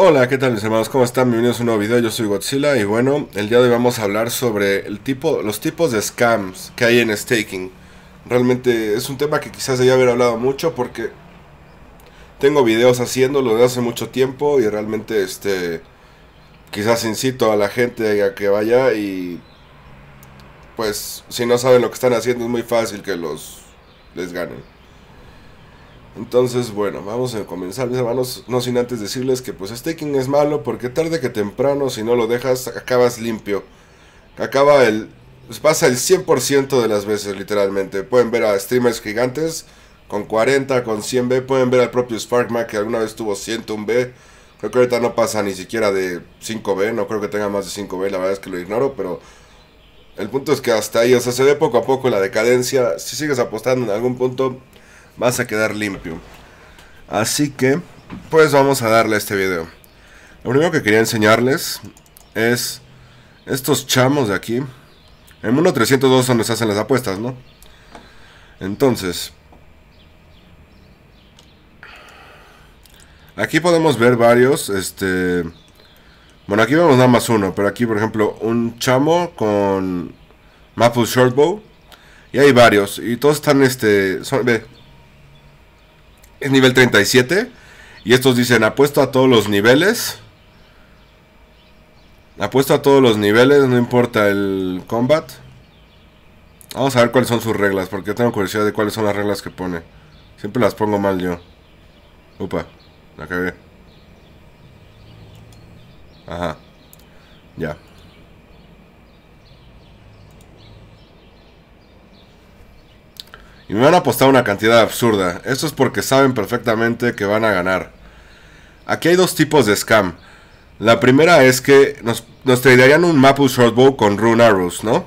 Hola, ¿qué tal mis hermanos? ¿Cómo están? Bienvenidos a un nuevo video, yo soy Godzilla y bueno, el día de hoy vamos a hablar sobre el tipo, los tipos de scams que hay en staking. Realmente es un tema que quizás debía haber hablado mucho porque tengo videos haciéndolo de hace mucho tiempo y realmente este quizás incito a la gente a que vaya y pues si no saben lo que están haciendo es muy fácil que los les ganen. Entonces, bueno, vamos a comenzar, mis hermanos, no sin antes decirles que pues staking es malo porque tarde que temprano, si no lo dejas, acabas limpio. Acaba el... Pues, pasa el 100% de las veces, literalmente. Pueden ver a streamers gigantes con 40, con 100B. Pueden ver al propio Sparkman que alguna vez tuvo 101B. Creo que ahorita no pasa ni siquiera de 5B. No creo que tenga más de 5B. La verdad es que lo ignoro, pero... El punto es que hasta ahí, o sea, se ve poco a poco la decadencia. Si sigues apostando en algún punto vas a quedar limpio. Así que, pues vamos a darle a este video. Lo primero que quería enseñarles es estos chamos de aquí. En 1.302 son donde se hacen las apuestas, ¿no? Entonces, aquí podemos ver varios, este... Bueno, aquí vemos nada más uno, pero aquí, por ejemplo, un chamo con Maple Shortbow. Y hay varios, y todos están, este... ve, es nivel 37. Y estos dicen, apuesto a todos los niveles. Apuesto a todos los niveles, no importa el combat. Vamos a ver cuáles son sus reglas, porque tengo curiosidad de cuáles son las reglas que pone. Siempre las pongo mal yo. Upa, la cagué. Ajá. Ya. y me van a apostar una cantidad absurda. Esto es porque saben perfectamente que van a ganar. Aquí hay dos tipos de scam. La primera es que nos, nos traerían un Mapu Shortbow con Rune Arrows, ¿no?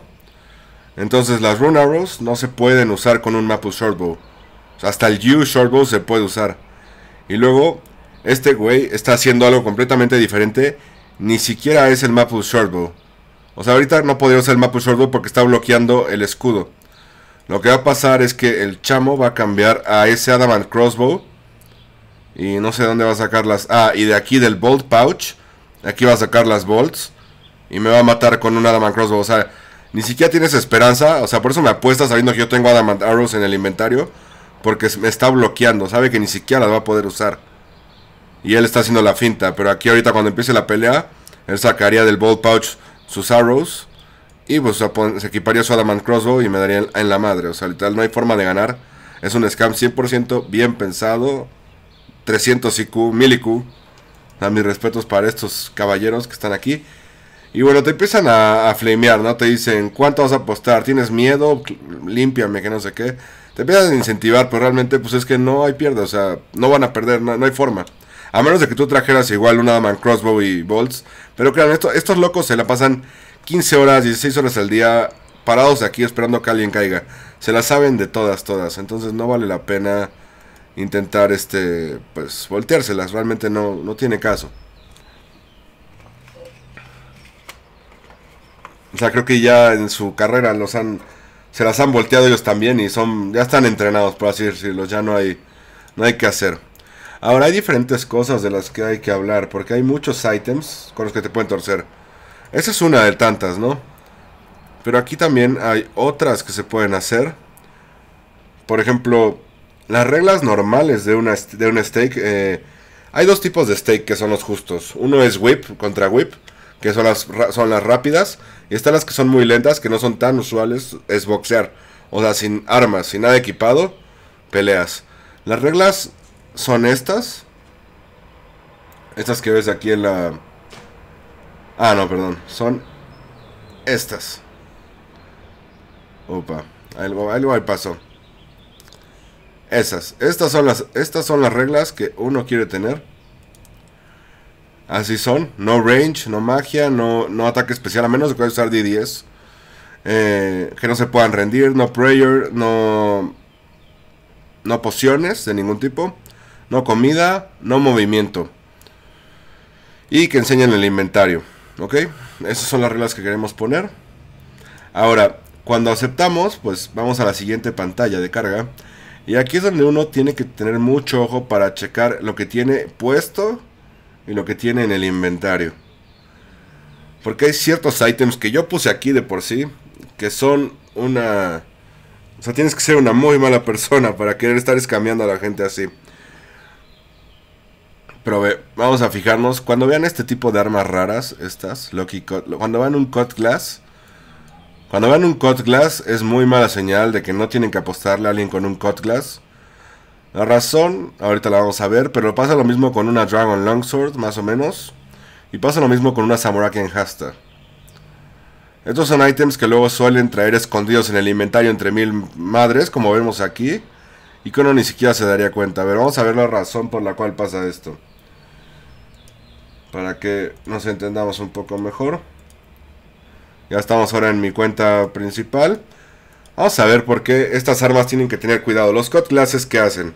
Entonces las Rune Arrows no se pueden usar con un Mapu Shortbow. Hasta el U Shortbow se puede usar. Y luego, este güey está haciendo algo completamente diferente. Ni siquiera es el Mapu Shortbow. O sea, ahorita no podría usar el Mapu Shortbow porque está bloqueando el escudo. Lo que va a pasar es que el chamo va a cambiar a ese Adamant Crossbow. Y no sé dónde va a sacar las... Ah, y de aquí del Bolt Pouch. Aquí va a sacar las Bolts. Y me va a matar con un Adamant Crossbow. O sea, ni siquiera tienes esperanza. O sea, por eso me apuesta sabiendo que yo tengo Adamant Arrows en el inventario. Porque me está bloqueando. Sabe que ni siquiera las va a poder usar. Y él está haciendo la finta. Pero aquí ahorita cuando empiece la pelea. Él sacaría del Bolt Pouch sus Arrows. Y pues se equiparía su Adamant Crossbow y me daría en la madre. O sea, literal, no hay forma de ganar. Es un scam 100% bien pensado. 300 IQ, 1000 IQ. A mis respetos para estos caballeros que están aquí. Y bueno, te empiezan a, flamear, ¿no? Te dicen, ¿cuánto vas a apostar? ¿Tienes miedo? Límpiame, que no sé qué. Te empiezan a incentivar, pero realmente, pues es que no hay pierda. O sea, no van a perder, no, hay forma. A menos de que tú trajeras igual una Adamant Crossbow y Bolts. Pero claro, esto, estos locos se la pasan 15 horas, 16 horas al día parados aquí esperando que alguien caiga. Se las saben de todas, todas. Entonces no vale la pena intentar este pues volteárselas. Realmente no, tiene caso. O sea, creo que ya en su carrera los han. Se las han volteado ellos también y son. ya están entrenados, por así decirlo. Ya no hay. No hay que hacer. Ahora hay diferentes cosas de las que hay que hablar. Porque hay muchos ítems con los que te pueden torcer. Esa es una de tantas, ¿no? Pero aquí también hay otras que se pueden hacer. Por ejemplo, las reglas normales de, una, de un steak. Eh, hay dos tipos de steak que son los justos. Uno es whip contra whip, que son las, son las rápidas. Y están las que son muy lentas, que no son tan usuales. Es boxear. O sea, sin armas, sin nada equipado, peleas. Las reglas son estas. Estas que ves aquí en la Ah, no, perdón. Son estas. Opa. Algo, algo al paso. Esas. Estas son, las, estas son las reglas que uno quiere tener. Así son. No range, no magia, no, ataque especial. A menos que usar D10. Eh, que no se puedan rendir. No prayer, no... No pociones de ningún tipo. No comida, no movimiento. Y que enseñen el inventario. ¿Ok? Esas son las reglas que queremos poner. Ahora, cuando aceptamos, pues vamos a la siguiente pantalla de carga. Y aquí es donde uno tiene que tener mucho ojo para checar lo que tiene puesto y lo que tiene en el inventario. Porque hay ciertos ítems que yo puse aquí de por sí, que son una... O sea, tienes que ser una muy mala persona para querer estar escameando a la gente así. Pero vamos a fijarnos, cuando vean este tipo de armas raras, estas, cuando vean un Cut Glass, cuando vean un Cut Glass es muy mala señal de que no tienen que apostarle a alguien con un Cut Glass. La razón, ahorita la vamos a ver, pero pasa lo mismo con una Dragon Longsword, más o menos. Y pasa lo mismo con una Samurai Hasta. Estos son ítems que luego suelen traer escondidos en el inventario entre mil madres, como vemos aquí. Y que uno ni siquiera se daría cuenta. A vamos a ver la razón por la cual pasa esto para que nos entendamos un poco mejor. Ya estamos ahora en mi cuenta principal. Vamos a ver por qué estas armas tienen que tener cuidado. Los cut que hacen.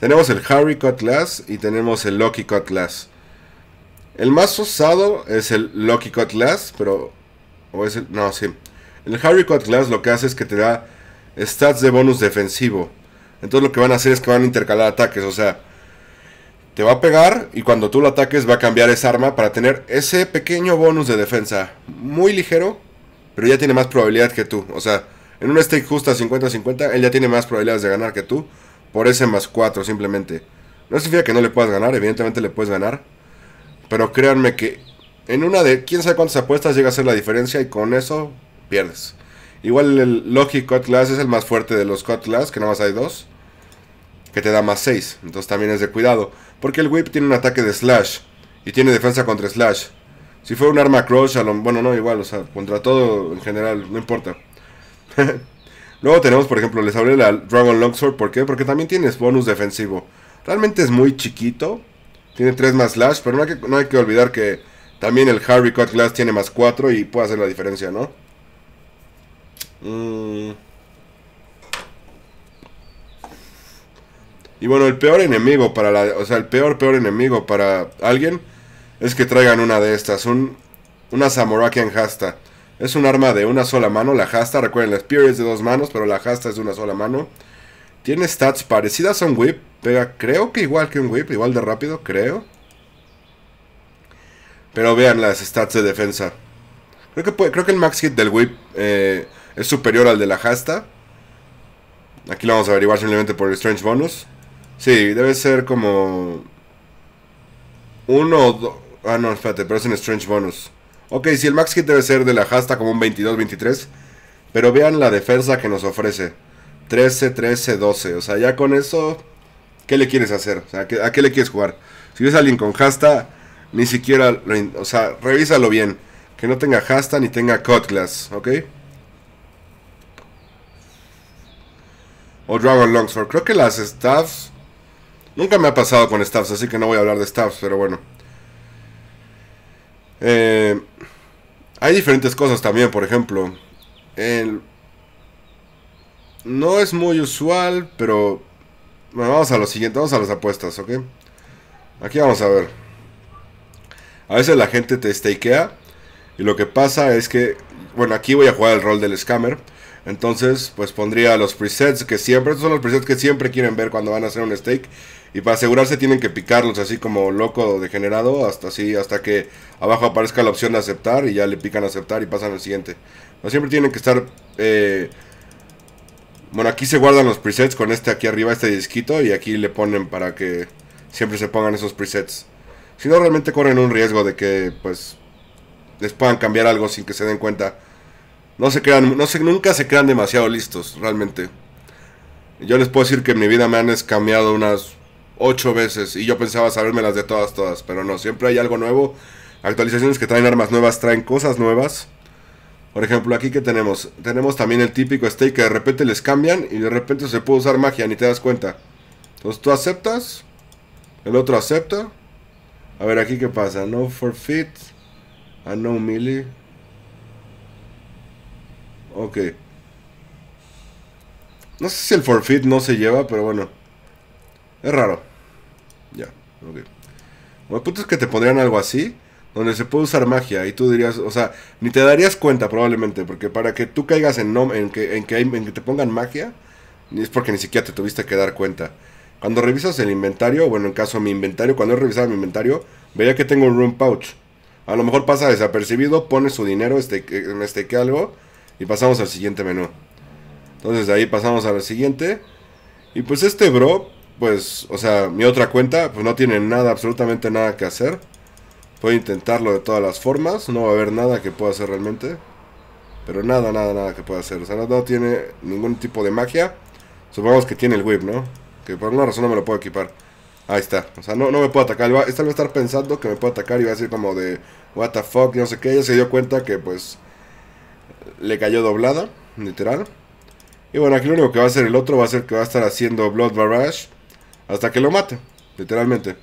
Tenemos el Harry cut y tenemos el Loki cut El más usado es el Loki cut pero... O es el, no, sí. El Harry cut lo que hace es que te da stats de bonus defensivo. Entonces lo que van a hacer es que van a intercalar ataques. O sea, te va a pegar y cuando tú lo ataques va a cambiar esa arma para tener ese pequeño bonus de defensa. Muy ligero, pero ya tiene más probabilidad que tú. O sea, en un stake justo a 50-50, él ya tiene más probabilidades de ganar que tú. Por ese más 4 simplemente. No significa que no le puedas ganar, evidentemente le puedes ganar. Pero créanme que en una de quién sabe cuántas apuestas llega a ser la diferencia y con eso pierdes. Igual el Logic Cut es el más fuerte de los Cut que nada más hay dos que te da más 6. Entonces también es de cuidado. Porque el whip tiene un ataque de slash. Y tiene defensa contra slash. Si fuera un arma crush, bueno, no, igual, o sea, contra todo en general, no importa. Luego tenemos, por ejemplo, les hablé la Dragon Longsword. ¿Por qué? Porque también tienes bonus defensivo. Realmente es muy chiquito. Tiene 3 más slash, pero no hay, que, no hay que olvidar que también el Harry Cut Glass tiene más 4 y puede hacer la diferencia, ¿no? Mmm... Y bueno, el peor enemigo para la... O sea, el peor, peor enemigo para alguien es que traigan una de estas. Un, una Samurakian Hasta. Es un arma de una sola mano, la Hasta. Recuerden, la Spear es de dos manos, pero la Hasta es de una sola mano. Tiene stats parecidas a un Whip. Pero creo que igual que un Whip, igual de rápido, creo. Pero vean las stats de defensa. Creo que, puede, creo que el max hit del Whip eh, es superior al de la Hasta. Aquí lo vamos a averiguar simplemente por el Strange Bonus. Sí, debe ser como. Uno o dos. Ah, no, espérate, pero es un Strange Bonus. Ok, si el max kit debe ser de la hasta como un 22-23. Pero vean la defensa que nos ofrece: 13, 13, 12. O sea, ya con eso. ¿Qué le quieres hacer? O sea, ¿a qué, le quieres jugar? Si ves a alguien con hasta, ni siquiera. o sea, revísalo bien. Que no tenga hasta ni tenga cut glass, ¿ok? O Dragon Longsword. Creo que las staffs Nunca me ha pasado con staffs, así que no voy a hablar de staffs, pero bueno. Eh, hay diferentes cosas también, por ejemplo. no es muy usual, pero... Bueno, vamos a lo siguiente, vamos a las apuestas, ¿ok? Aquí vamos a ver. A veces la gente te stakea y lo que pasa es que... Bueno, aquí voy a jugar el rol del scammer. Entonces, pues pondría los presets que siempre... Estos son los presets que siempre quieren ver cuando van a hacer un stake. Y para asegurarse tienen que picarlos así como loco degenerado hasta así hasta que abajo aparezca la opción de aceptar y ya le pican aceptar y pasan al siguiente. No siempre tienen que estar eh, bueno, aquí se guardan los presets con este aquí arriba, este disquito, y aquí le ponen para que siempre se pongan esos presets. Si no, realmente corren un riesgo de que, pues, les puedan cambiar algo sin que se den cuenta. No se crean, no se, nunca se crean demasiado listos, realmente. Yo les puedo decir que en mi vida me han cambiado unas ocho veces. Y yo pensaba sabérmelas de todas, todas. Pero no, siempre hay algo nuevo. Actualizaciones que traen armas nuevas, traen cosas nuevas. Por ejemplo, aquí que tenemos. Tenemos también el típico stake que de repente les cambian y de repente se puede usar magia, ni te das cuenta. Entonces tú aceptas. El otro acepta. A ver aquí qué pasa. No forfeit. A ah, no melee. Ok. No sé si el forfeit no se lleva, pero bueno. Es raro. Ya, ok. Bueno, el es que te pondrían algo así, donde se puede usar magia, y tú dirías, o sea, ni te darías cuenta probablemente, porque para que tú caigas en, en, que, te pongan magia, es porque ni siquiera te tuviste que dar cuenta. Cuando revisas el inventario, bueno, en caso de mi inventario, cuando he revisado mi inventario, veía que tengo un room pouch. A lo mejor pasa desapercibido, pone su dinero, este, eh, este que algo, y pasamos al siguiente menú. Entonces de ahí pasamos al siguiente. Y pues este bro, pues, o sea, mi otra cuenta, pues no tiene nada, absolutamente nada que hacer. Puedo intentarlo de todas las formas, no va a haber nada que pueda hacer realmente. Pero nada, nada, nada que pueda hacer. O sea, no, tiene ningún tipo de magia. Supongamos que tiene el whip, ¿no? Que por alguna razón no me lo puedo equipar. Ahí está. O sea, no, me puedo atacar. Esta va a estar pensando que me puede atacar y va a decir como de... What the fuck, no sé qué. Ella se dio cuenta que pues... Le cayó doblada, literal. Y bueno, aquí lo único que va a hacer el otro va a ser que va a estar haciendo Blood Barrage hasta que lo mate, literalmente.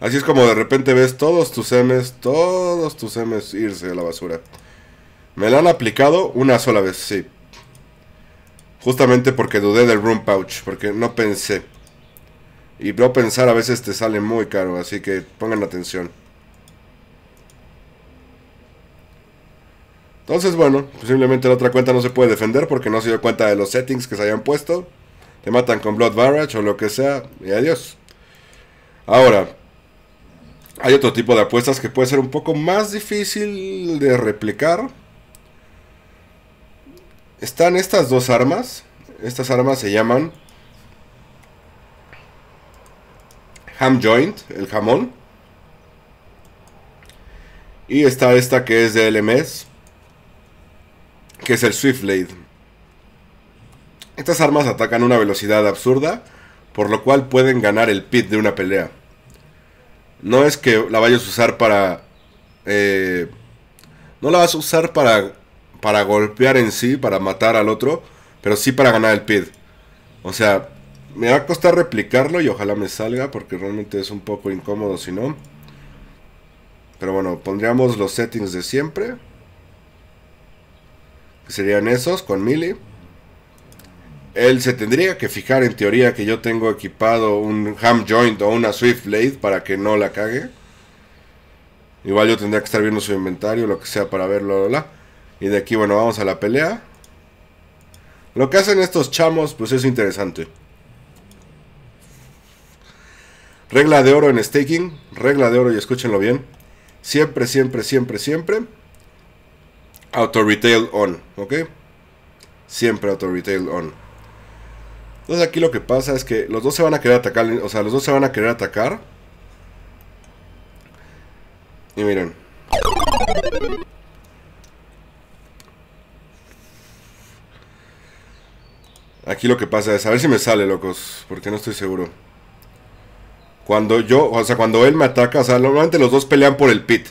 Así es como de repente ves todos tus M's, todos tus M's irse a la basura. Me la han aplicado una sola vez, sí. Justamente porque dudé del Room Pouch, porque no pensé. Y no pensar a veces te sale muy caro, así que pongan atención. Entonces, bueno, posiblemente la otra cuenta no se puede defender porque no se dio cuenta de los settings que se hayan puesto. Te matan con Blood Barrage o lo que sea y adiós. Ahora, hay otro tipo de apuestas que puede ser un poco más difícil de replicar. Están estas dos armas. Estas armas se llaman Ham Joint, el jamón. Y está esta que es de LMS, que es el Blade. Estas armas atacan a una velocidad absurda, por lo cual pueden ganar el pit de una pelea. No es que la vayas a usar para... Eh, no la vas a usar para, para golpear en sí, para matar al otro, pero sí para ganar el pit. O sea, me va a costar replicarlo y ojalá me salga porque realmente es un poco incómodo si no. Pero bueno, pondríamos los settings de siempre serían esos con Mili. Él se tendría que fijar en teoría que yo tengo equipado un ham joint o una swift blade para que no la cague. Igual yo tendría que estar viendo su inventario, lo que sea, para verlo. Y de aquí, bueno, vamos a la pelea. Lo que hacen estos chamos, pues es interesante. Regla de oro en staking. Regla de oro y escúchenlo bien. Siempre, siempre, siempre, siempre Auto Retail On, ¿ok? Siempre Auto Retail On. Entonces aquí lo que pasa es que los dos se van a querer atacar, o sea, los dos se van a querer atacar. Y miren. Aquí lo que pasa es, a ver si me sale, locos, porque no estoy seguro. Cuando yo, o sea, cuando él me ataca, o sea, normalmente los dos pelean por el pit.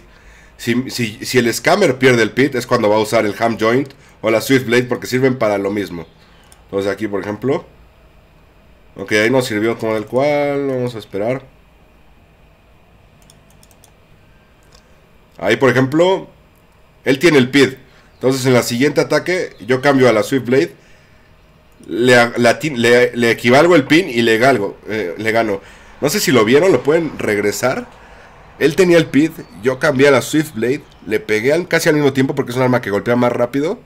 Si, el scammer pierde el pit, es cuando va a usar el ham joint o la swift blade porque sirven para lo mismo. Entonces aquí, por ejemplo. Ok, ahí nos sirvió como del cual. Vamos a esperar. Ahí, por ejemplo, él tiene el pit. Entonces en la siguiente ataque yo cambio a la swift blade. Le, equivalgo el pin y eh, le gano. No sé si lo vieron, lo pueden regresar. Él tenía el PID, yo cambié a la Swift Blade, le pegué al, casi al mismo tiempo porque es un arma que golpea más rápido.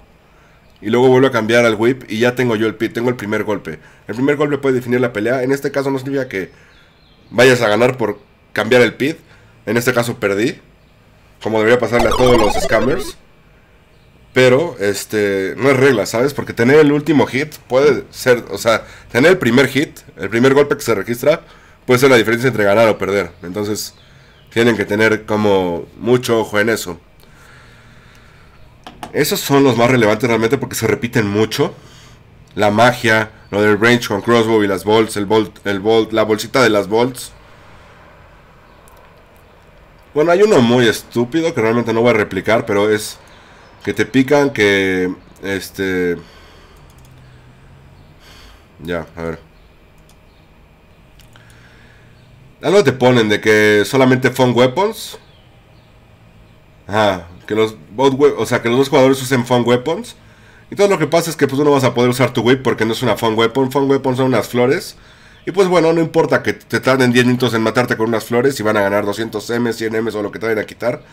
Y luego vuelvo a cambiar al whip y ya tengo yo el PID, tengo el primer golpe. El primer golpe puede definir la pelea. En este caso no significa que vayas a ganar por cambiar el pit, En este caso perdí, como debería pasarle a todos los scammers. Pero, este, no es regla, ¿sabes? Porque tener el último hit puede ser, o sea, tener el primer hit, el primer golpe que se registra, puede ser la diferencia entre ganar o perder. Entonces, tienen que tener como mucho ojo en eso. Esos son los más relevantes realmente porque se repiten mucho. La magia, lo del range con crossbow y las bolts, el bolt, el bolt, la bolsita de las bolts. Bueno, hay uno muy estúpido que realmente no voy a replicar, pero es que te pican, que este... Ya, a ver. Algo te ponen de que solamente Fun Weapons. Ajá, que los, o sea, que los dos jugadores usen Fun Weapons. Y todo lo que pasa es que pues uno no vas a poder usar tu whip porque no es una Fun Weapon. Fun Weapons son unas flores. Y pues bueno, no importa que te tarden 10 minutos en matarte con unas flores y van a ganar 200 M, 100 M o lo que te vayan a quitar.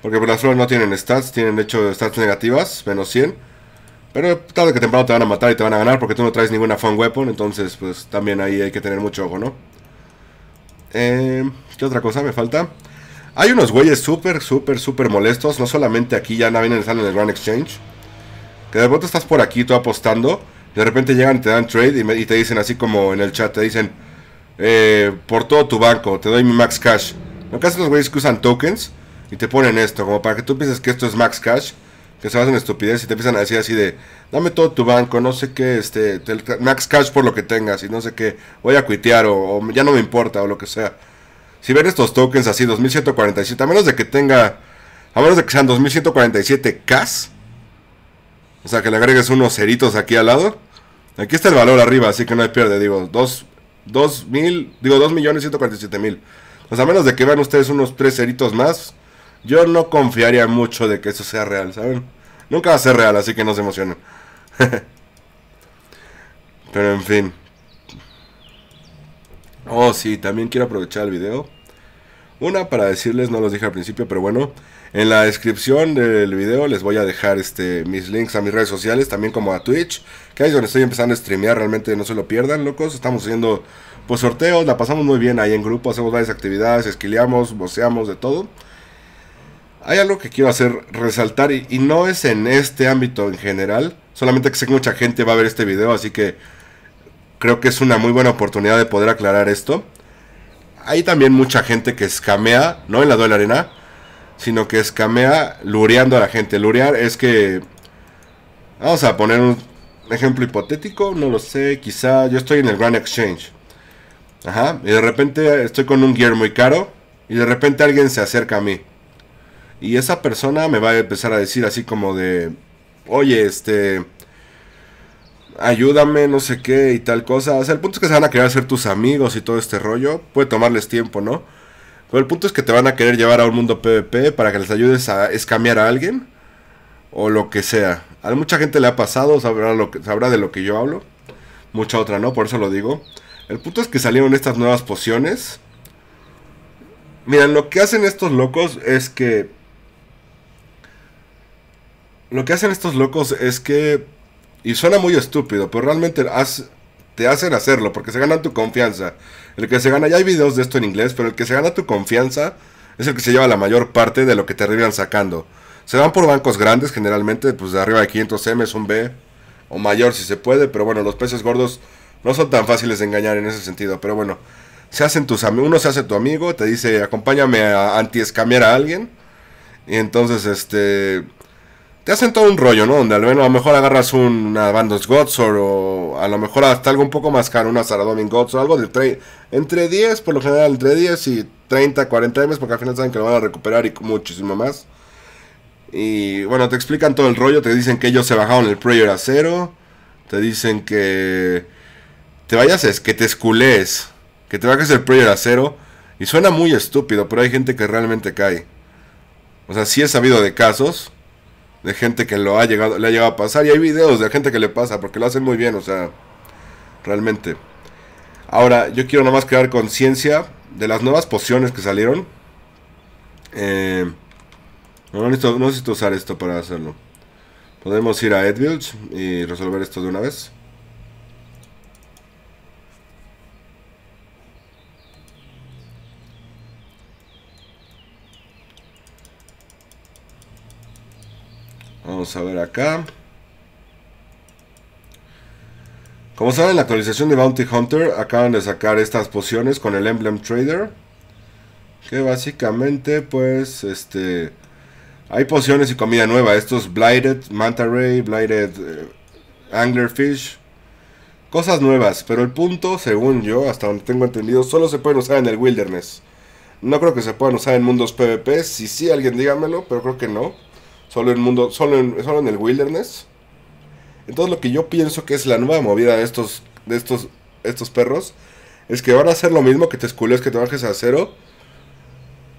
Porque pues, las flores no tienen stats, tienen hecho stats negativas, menos 100. Pero tarde que temprano te van a matar y te van a ganar porque tú no traes ninguna fun weapon. Entonces pues también ahí hay que tener mucho ojo, ¿no? Eh, ¿Qué otra cosa me falta? Hay unos güeyes súper, súper, súper molestos. No solamente aquí, ya vienen salen en el Grand Exchange. Que de pronto estás por aquí, tú apostando. De repente llegan, te dan trade y, te dicen así como en el chat, te dicen, eh, por todo tu banco, te doy mi max cash. Lo que hacen los güeyes que usan tokens y te ponen esto, como para que tú pienses que esto es max cash que se hacen estupidez y te empiezan a decir así de, dame todo tu banco, no sé qué, este, max cash por lo que tengas y no sé qué, voy a cuitear o, ya no me importa o lo que sea. Si ven estos tokens así, 2147, a menos de que tenga, a menos de que sean 2147 cash o sea que le agregues unos ceritos aquí al lado, aquí está el valor arriba, así que no hay pierde, digo, 2, mil, digo, 2,147,000... millones mil. O pues sea, a menos de que vean ustedes unos 3 ceritos más, yo no confiaría mucho de que eso sea real, ¿saben? Nunca va a ser real, así que no se emocionen. Pero en fin. Oh, sí, también quiero aprovechar el video. Una para decirles, no los dije al principio, pero bueno, en la descripción del video les voy a dejar este, mis links a mis redes sociales, también como a Twitch, que es donde estoy empezando a streamear, realmente no se lo pierdan, locos. Estamos haciendo pues sorteos, la pasamos muy bien ahí en grupo, hacemos varias actividades, esquileamos, boceamos, de todo hay algo que quiero hacer resaltar y, no es en este ámbito en general, solamente que sé que mucha gente va a ver este video, así que creo que es una muy buena oportunidad de poder aclarar esto. Hay también mucha gente que escamea, no en la duela arena, sino que escamea lureando a la gente. Lurear es que, vamos a poner un ejemplo hipotético, no lo sé, quizá yo estoy en el Grand Exchange. Ajá, y de repente estoy con un gear muy caro y de repente alguien se acerca a mí y esa persona me va a empezar a decir así como de, oye, este, ayúdame, no sé qué y tal cosa. O sea, el punto es que se van a querer hacer tus amigos y todo este rollo. Puede tomarles tiempo, ¿no? Pero el punto es que te van a querer llevar a un mundo PvP para que les ayudes a escamiar a alguien o lo que sea. A mucha gente le ha pasado, sabrá, lo que, sabrá de lo que yo hablo. Mucha otra no, por eso lo digo. El punto es que salieron estas nuevas pociones. Miren, lo que hacen estos locos es que lo que hacen estos locos es que. Y suena muy estúpido, pero realmente te hacen hacerlo porque se ganan tu confianza. El que se gana, ya hay videos de esto en inglés, pero el que se gana tu confianza es el que se lleva la mayor parte de lo que te arriban sacando. Se van por bancos grandes, generalmente, pues de arriba de 500 M es un B, o mayor si se puede, pero bueno, los peces gordos no son tan fáciles de engañar en ese sentido, pero bueno, se hacen tus uno se hace tu amigo, te dice, acompáñame a anti a alguien, y entonces, este, te hacen todo un rollo, ¿no? Donde al menos a lo mejor agarras una Bandos Gods o a lo mejor hasta algo un poco más caro, una Saradomin o algo de entre 10, por lo general entre 10 y 30, 40 M, porque al final saben que lo van a recuperar y muchísimo más. Y bueno, te explican todo el rollo, te dicen que ellos se bajaron el prayer a cero, te dicen que te vayas, es que te escules, que te bajes el prayer a cero. Y suena muy estúpido, pero hay gente que realmente cae. O sea, sí he sabido de casos de gente que lo ha llegado, le ha llegado a pasar. Y hay videos de gente que le pasa, porque lo hacen muy bien, o sea, realmente. Ahora, yo quiero nada más crear conciencia de las nuevas pociones que salieron. Eh, no, necesito, no usar esto para hacerlo. Podemos ir a Edbuild y resolver esto de una vez. a ver acá. Como saben, la actualización de Bounty Hunter acaban de sacar estas pociones con el Emblem Trader. Que básicamente, pues, este... Hay pociones y comida nueva. Estos Blighted, Manta Ray, Blighted eh, Anglerfish. Cosas nuevas. Pero el punto, según yo, hasta donde tengo entendido, solo se pueden usar en el Wilderness. No creo que se puedan usar en mundos PvP. Si sí, alguien dígamelo, pero creo que no. Solo en mundo, solo en, el wilderness. Entonces lo que yo pienso que es la nueva movida de estos, de estos, estos perros, es que van a hacer lo mismo que te esculees, que te bajes a cero,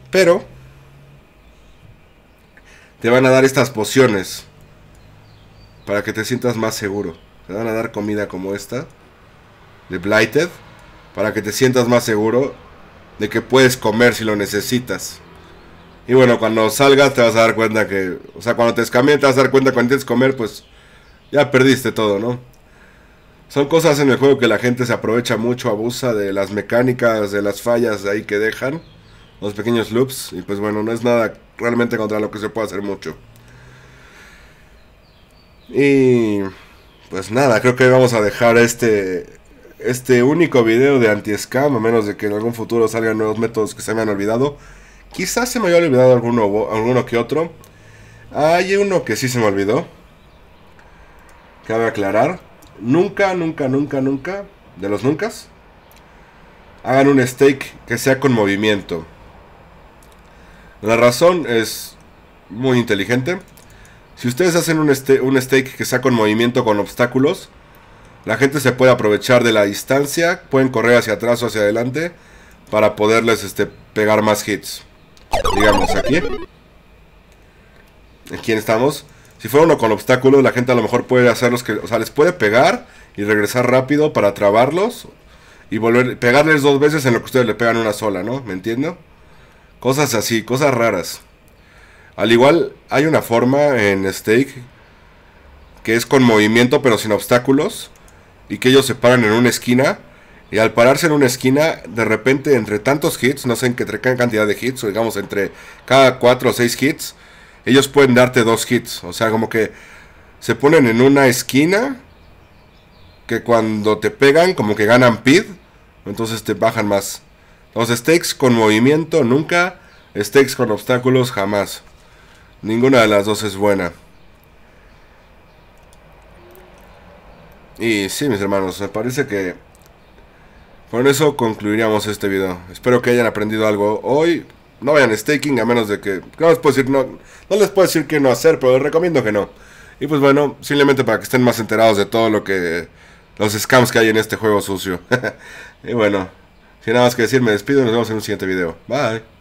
pero te van a dar estas pociones para que te sientas más seguro. Te van a dar comida como esta de Blighted para que te sientas más seguro de que puedes comer si lo necesitas. Y bueno, cuando salgas te vas a dar cuenta que, o sea, cuando te escamien te vas a dar cuenta cuando intentes comer, pues ya perdiste todo, ¿no? Son cosas en el juego que la gente se aprovecha mucho, abusa de las mecánicas, de las fallas de ahí que dejan, los pequeños loops, y pues bueno, no es nada realmente contra lo que se puede hacer mucho. Y pues nada, creo que vamos a dejar este este único video de anti-scam, a menos de que en algún futuro salgan nuevos métodos que se me han olvidado. Quizás se me haya olvidado alguno, alguno que otro. Hay uno que sí se me olvidó. Cabe aclarar. Nunca, nunca, nunca, nunca. De los nunca. Hagan un stake que sea con movimiento. La razón es muy inteligente. Si ustedes hacen un, stake este, que sea con movimiento, con obstáculos, la gente se puede aprovechar de la distancia, pueden correr hacia atrás o hacia adelante para poderles este, pegar más hits digamos, aquí. Aquí estamos. Si fuera uno con obstáculos, la gente a lo mejor puede hacerlos que, o sea, les puede pegar y regresar rápido para trabarlos y volver, pegarles dos veces en lo que ustedes le pegan una sola, ¿no? ¿Me entiendo? Cosas así, cosas raras. Al igual, hay una forma en Stake que es con movimiento pero sin obstáculos y que ellos se paran en una esquina y al pararse en una esquina, de repente entre tantos hits, no sé en qué, cantidad de hits, o digamos entre cada 4 o 6 hits, ellos pueden darte dos hits. O sea, como que se ponen en una esquina que cuando te pegan, como que ganan PID, entonces te bajan más. Los stakes con movimiento nunca, stakes con obstáculos jamás. Ninguna de las dos es buena. Y sí, mis hermanos, me parece que con eso concluiríamos este video. Espero que hayan aprendido algo hoy. No vayan staking a menos de que... No les puedo decir, no, no les puedo decir no hacer, pero les recomiendo que no. Y pues bueno, simplemente para que estén más enterados de todo lo que... Los scams que hay en este juego sucio. y bueno, sin nada más que decir, me despido y nos vemos en un siguiente video. Bye.